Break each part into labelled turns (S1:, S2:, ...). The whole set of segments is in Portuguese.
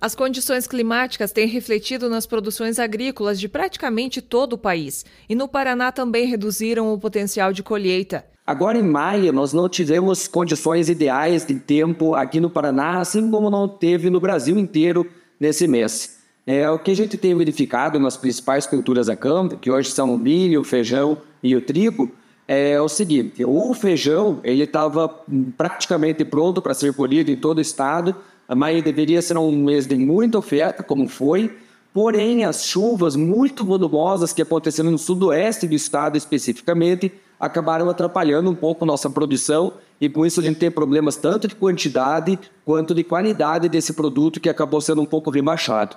S1: As condições climáticas têm refletido nas produções agrícolas de praticamente todo o país e no Paraná também reduziram o potencial de colheita.
S2: Agora em maio nós não tivemos condições ideais de tempo aqui no Paraná, assim como não teve no Brasil inteiro nesse mês. É, o que a gente tem verificado nas principais culturas da campo, que hoje são o milho, o feijão e o trigo, é o seguinte: o feijão ele estava praticamente pronto para ser colhido em todo o estado, maio deveria ser um mês de muita oferta, como foi, porém as chuvas muito volumosas que aconteceram no sudoeste do estado especificamente acabaram atrapalhando um pouco nossa produção e com isso a gente tem problemas tanto de quantidade quanto de qualidade desse produto que acabou sendo um pouco rebaixado.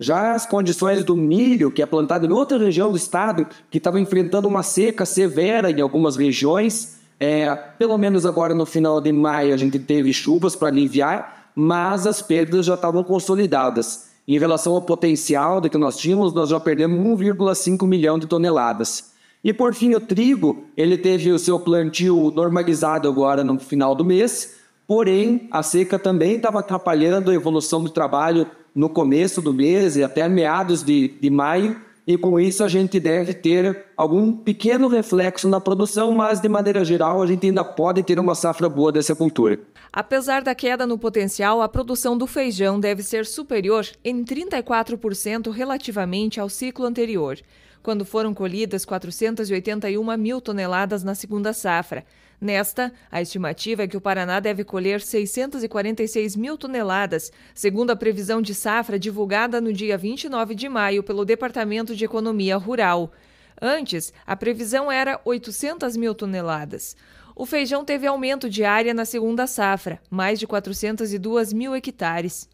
S2: Já as condições do milho, que é plantado em outra região do estado, que estava enfrentando uma seca severa em algumas regiões, é, pelo menos agora no final de maio a gente teve chuvas para aliviar, mas as perdas já estavam consolidadas. Em relação ao potencial que nós tínhamos, nós já perdemos 1,5 milhão de toneladas. E por fim, o trigo, ele teve o seu plantio normalizado agora no final do mês, porém a seca também estava atrapalhando a evolução do trabalho no começo do mês e até meados de, de maio, e com isso a gente deve ter algum pequeno reflexo na produção, mas de maneira geral a gente ainda pode ter uma safra boa dessa cultura.
S1: Apesar da queda no potencial, a produção do feijão deve ser superior em 34% relativamente ao ciclo anterior quando foram colhidas 481 mil toneladas na segunda safra. Nesta, a estimativa é que o Paraná deve colher 646 mil toneladas, segundo a previsão de safra divulgada no dia 29 de maio pelo Departamento de Economia Rural. Antes, a previsão era 800 mil toneladas. O feijão teve aumento de área na segunda safra, mais de 402 mil hectares.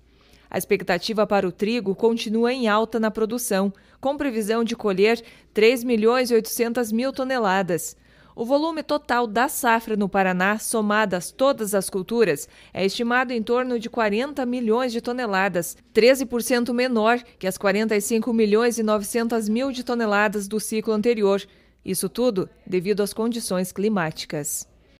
S1: A expectativa para o trigo continua em alta na produção, com previsão de colher 3 milhões e 800 mil toneladas. O volume total da safra no Paraná, somadas todas as culturas, é estimado em torno de 40 milhões de toneladas, 13% menor que as 45 milhões e 900 mil de toneladas do ciclo anterior. Isso tudo devido às condições climáticas.